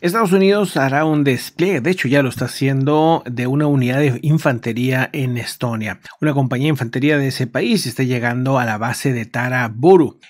Estados Unidos hará un despliegue, de hecho ya lo está haciendo, de una unidad de infantería en Estonia. Una compañía de infantería de ese país está llegando a la base de Tara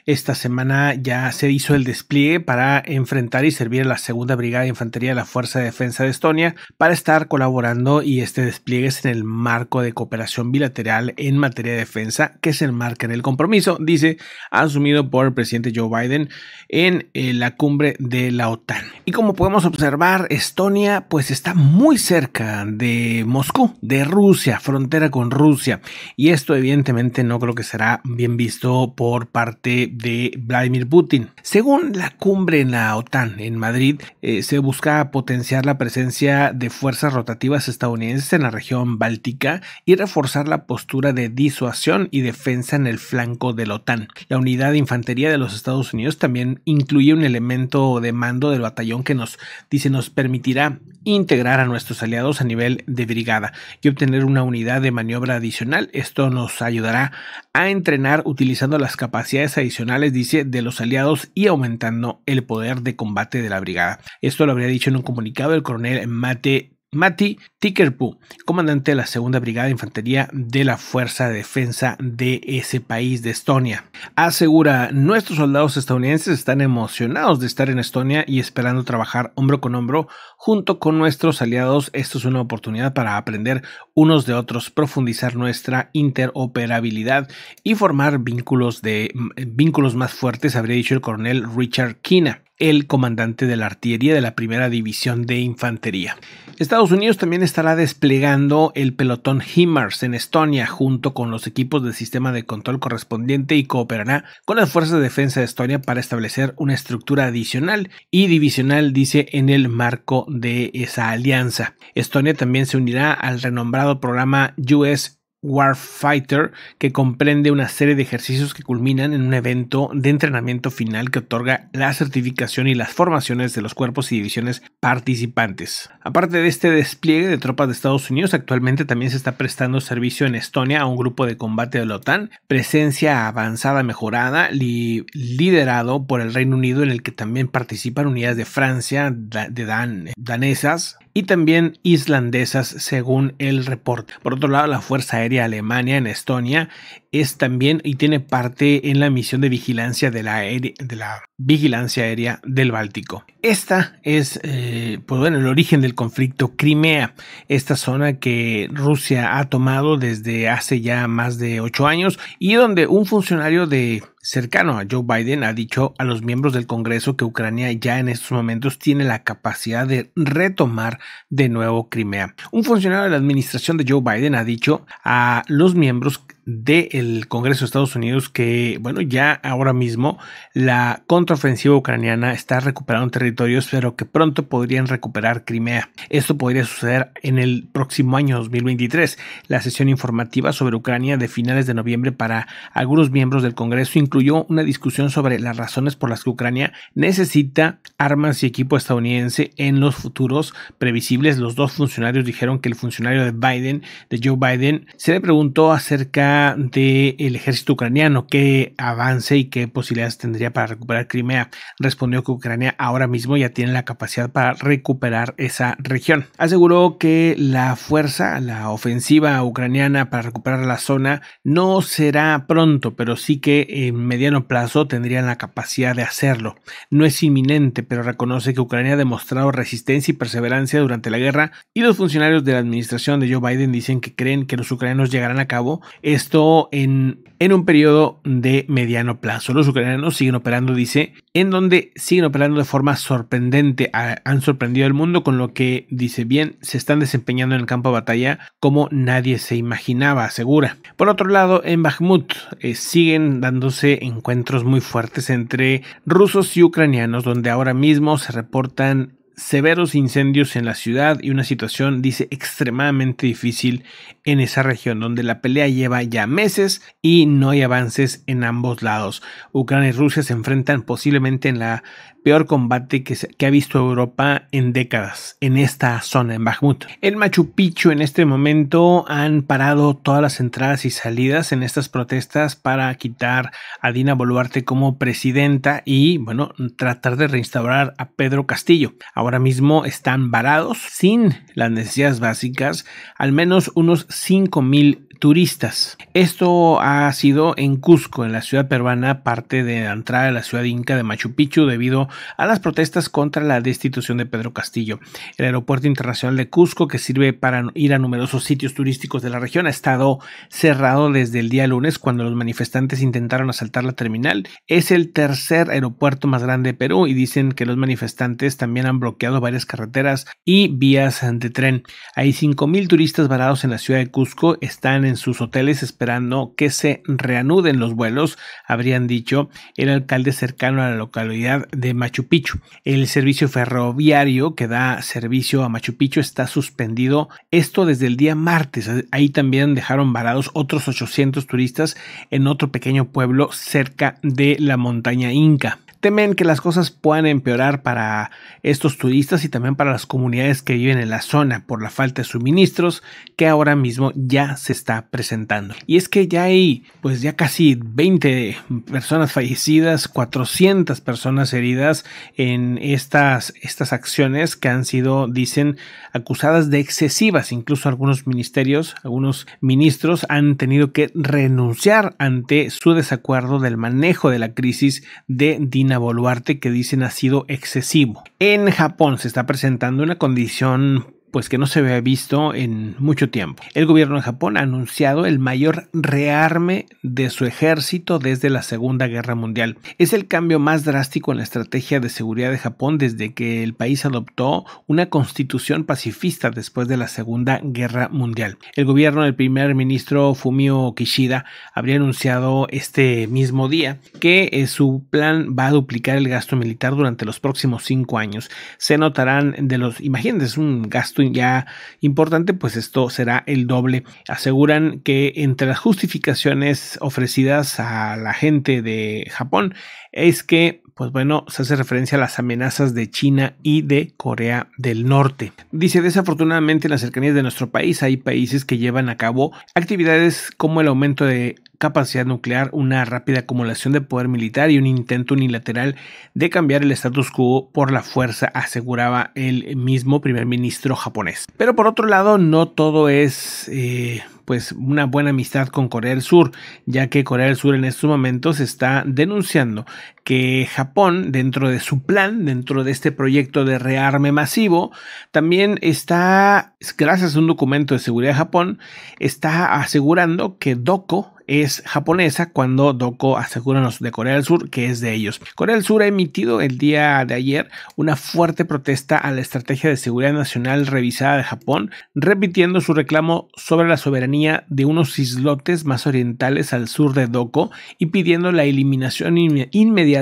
Esta semana ya se hizo el despliegue para enfrentar y servir a la segunda brigada de infantería de la Fuerza de Defensa de Estonia para estar colaborando y este despliegue es en el marco de cooperación bilateral en materia de defensa que se enmarca en el compromiso, dice, asumido por el presidente Joe Biden en eh, la cumbre de la OTAN. Y como podemos observar, Estonia pues está muy cerca de Moscú, de Rusia, frontera con Rusia. Y esto evidentemente no creo que será bien visto por parte de Vladimir Putin. Según la cumbre en la OTAN en Madrid, eh, se busca potenciar la presencia de fuerzas rotativas estadounidenses en la región báltica y reforzar la postura de disuasión y defensa en el flanco de la OTAN. La unidad de infantería de los Estados Unidos también incluye un elemento de mando del batallón que nos Dice, nos permitirá integrar a nuestros aliados a nivel de brigada y obtener una unidad de maniobra adicional. Esto nos ayudará a entrenar utilizando las capacidades adicionales, dice, de los aliados y aumentando el poder de combate de la brigada. Esto lo habría dicho en un comunicado el coronel Mate Mati Tickerpoo, comandante de la Segunda Brigada de Infantería de la Fuerza de Defensa de ese país, de Estonia. Asegura, nuestros soldados estadounidenses están emocionados de estar en Estonia y esperando trabajar hombro con hombro junto con nuestros aliados. Esto es una oportunidad para aprender unos de otros, profundizar nuestra interoperabilidad y formar vínculos, de, mm, vínculos más fuertes, habría dicho el coronel Richard Kina el comandante de la artillería de la primera división de infantería. Estados Unidos también estará desplegando el pelotón HIMARS en Estonia junto con los equipos del sistema de control correspondiente y cooperará con las fuerzas de defensa de Estonia para establecer una estructura adicional y divisional, dice, en el marco de esa alianza. Estonia también se unirá al renombrado programa US Warfighter, que comprende una serie de ejercicios que culminan en un evento de entrenamiento final que otorga la certificación y las formaciones de los cuerpos y divisiones participantes. Aparte de este despliegue de tropas de Estados Unidos, actualmente también se está prestando servicio en Estonia a un grupo de combate de la OTAN, presencia avanzada mejorada, liderado por el Reino Unido, en el que también participan unidades de Francia, de danesas, y también islandesas según el reporte. Por otro lado, la Fuerza Aérea Alemania en Estonia es también y tiene parte en la misión de vigilancia de la, de la vigilancia aérea del Báltico. Esta es eh, pues bueno, el origen del conflicto Crimea, esta zona que Rusia ha tomado desde hace ya más de ocho años y donde un funcionario de cercano a Joe Biden ha dicho a los miembros del Congreso que Ucrania ya en estos momentos tiene la capacidad de retomar de nuevo Crimea. Un funcionario de la administración de Joe Biden ha dicho a los miembros del Congreso de Estados Unidos que, bueno, ya ahora mismo la contraofensiva ucraniana está recuperando territorios, pero que pronto podrían recuperar Crimea. Esto podría suceder en el próximo año 2023. La sesión informativa sobre Ucrania de finales de noviembre para algunos miembros del Congreso incluyó una discusión sobre las razones por las que Ucrania necesita armas y equipo estadounidense en los futuros previsibles. Los dos funcionarios dijeron que el funcionario de Biden, de Joe Biden, se le preguntó acerca del ejército ucraniano, qué avance y qué posibilidades tendría para recuperar Crimea, respondió que Ucrania ahora mismo ya tiene la capacidad para recuperar esa región. Aseguró que la fuerza, la ofensiva ucraniana para recuperar la zona no será pronto, pero sí que en mediano plazo tendrían la capacidad de hacerlo. No es inminente, pero reconoce que Ucrania ha demostrado resistencia y perseverancia durante la guerra y los funcionarios de la administración de Joe Biden dicen que creen que los ucranianos llegarán a cabo es esto en, en un periodo de mediano plazo. Los ucranianos siguen operando, dice, en donde siguen operando de forma sorprendente. han sorprendido al mundo con lo que, dice bien, se están desempeñando en el campo de batalla como nadie se imaginaba, asegura. Por otro lado, en Bakhmut eh, siguen dándose encuentros muy fuertes entre rusos y ucranianos, donde ahora mismo se reportan severos incendios en la ciudad y una situación, dice, extremadamente difícil en esa región, donde la pelea lleva ya meses y no hay avances en ambos lados. Ucrania y Rusia se enfrentan posiblemente en la peor combate que, ha visto Europa en décadas en esta zona, en Bajmut. En Machu Picchu en este momento han parado todas las entradas y salidas en estas protestas para quitar a Dina Boluarte como presidenta y, bueno, tratar de reinstaurar a Pedro Castillo. Ahora mismo están varados sin las necesidades básicas al menos unos 5 mil turistas. Esto ha sido en Cusco, en la ciudad peruana, parte de la entrada de la ciudad inca de Machu Picchu debido a las protestas contra la destitución de Pedro Castillo. El aeropuerto internacional de Cusco, que sirve para ir a numerosos sitios turísticos de la región, ha estado cerrado desde el día lunes cuando los manifestantes intentaron asaltar la terminal. Es el tercer aeropuerto más grande de Perú y dicen que los manifestantes también han bloqueado varias carreteras y vías de tren. Hay 5.000 turistas varados en la ciudad de Cusco, están en sus hoteles esperando que se reanuden los vuelos, habrían dicho el alcalde cercano a la localidad de Machu Picchu. El servicio ferroviario que da servicio a Machu Picchu está suspendido, esto desde el día martes. Ahí también dejaron varados otros 800 turistas en otro pequeño pueblo cerca de la montaña Inca temen que las cosas puedan empeorar para estos turistas y también para las comunidades que viven en la zona por la falta de suministros que ahora mismo ya se está presentando. Y es que ya hay pues ya casi 20 personas fallecidas, 400 personas heridas en estas, estas acciones que han sido, dicen, acusadas de excesivas. Incluso algunos ministerios, algunos ministros han tenido que renunciar ante su desacuerdo del manejo de la crisis de Dinamarca evoluarte Boluarte que dicen ha sido excesivo. En Japón se está presentando una condición pues que no se había visto en mucho tiempo. El gobierno de Japón ha anunciado el mayor rearme de su ejército desde la Segunda Guerra Mundial. Es el cambio más drástico en la estrategia de seguridad de Japón desde que el país adoptó una constitución pacifista después de la Segunda Guerra Mundial. El gobierno del primer ministro Fumio Kishida habría anunciado este mismo día que eh, su plan va a duplicar el gasto militar durante los próximos cinco años. Se notarán de los, imagínense, un gasto ya importante, pues esto será el doble. Aseguran que entre las justificaciones ofrecidas a la gente de Japón es que pues bueno, se hace referencia a las amenazas de China y de Corea del Norte. Dice, desafortunadamente en las cercanías de nuestro país hay países que llevan a cabo actividades como el aumento de capacidad nuclear, una rápida acumulación de poder militar y un intento unilateral de cambiar el status quo por la fuerza, aseguraba el mismo primer ministro japonés. Pero por otro lado, no todo es... Eh, pues una buena amistad con Corea del Sur, ya que Corea del Sur en estos momentos está denunciando que Japón, dentro de su plan, dentro de este proyecto de rearme masivo, también está, gracias a un documento de seguridad de Japón, está asegurando que Doko, es japonesa cuando Doko asegura de Corea del Sur que es de ellos. Corea del Sur ha emitido el día de ayer una fuerte protesta a la estrategia de seguridad nacional revisada de Japón, repitiendo su reclamo sobre la soberanía de unos islotes más orientales al sur de Doko y pidiendo la eliminación inmediata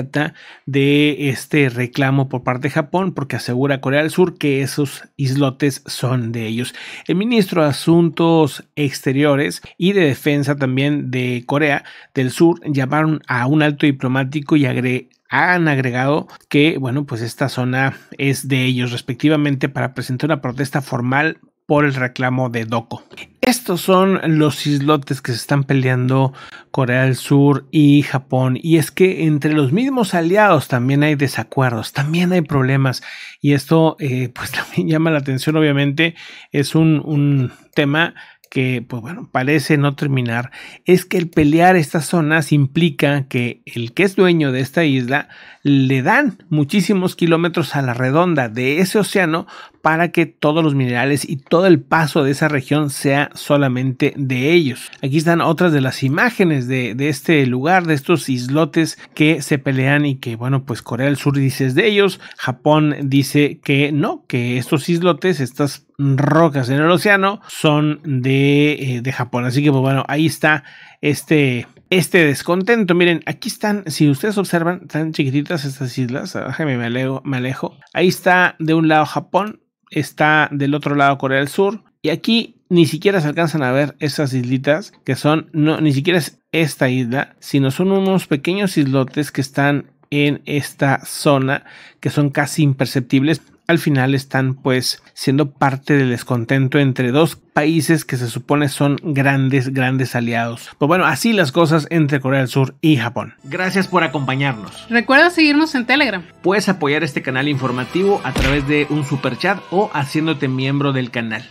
de este reclamo por parte de Japón, porque asegura Corea del Sur que esos islotes son de ellos. El ministro de Asuntos Exteriores y de Defensa también de Corea del Sur llamaron a un alto diplomático y han agregado que, bueno, pues esta zona es de ellos respectivamente para presentar una protesta formal por el reclamo de DOCO. Estos son los islotes que se están peleando Corea del Sur y Japón. Y es que entre los mismos aliados también hay desacuerdos, también hay problemas. Y esto eh, pues también llama la atención, obviamente. Es un, un tema que, pues bueno, parece no terminar, es que el pelear estas zonas implica que el que es dueño de esta isla le dan muchísimos kilómetros a la redonda de ese océano para que todos los minerales y todo el paso de esa región sea solamente de ellos. Aquí están otras de las imágenes de, este lugar, de estos islotes que se pelean y que, bueno, pues Corea del Sur dice es de ellos, Japón dice que no, que estos islotes, estas rocas en el océano son de, eh, Japón. Así que, pues bueno, ahí está este, este descontento. Miren, aquí están, si ustedes observan, están chiquititas estas islas. Déjenme, ah, me alejo, me alejo. Ahí está de un lado Japón, está del otro lado Corea del Sur. Y aquí ni siquiera se alcanzan a ver esas islitas que son, no, ni siquiera es esta isla, sino son unos pequeños islotes que están en esta zona que son casi imperceptibles al final están pues siendo parte del descontento entre dos países que se supone son grandes, grandes aliados. Pues bueno, así las cosas entre Corea del Sur y Japón. Gracias por acompañarnos. Recuerda seguirnos en Telegram. Puedes apoyar este canal informativo a través de un super chat o haciéndote miembro del canal.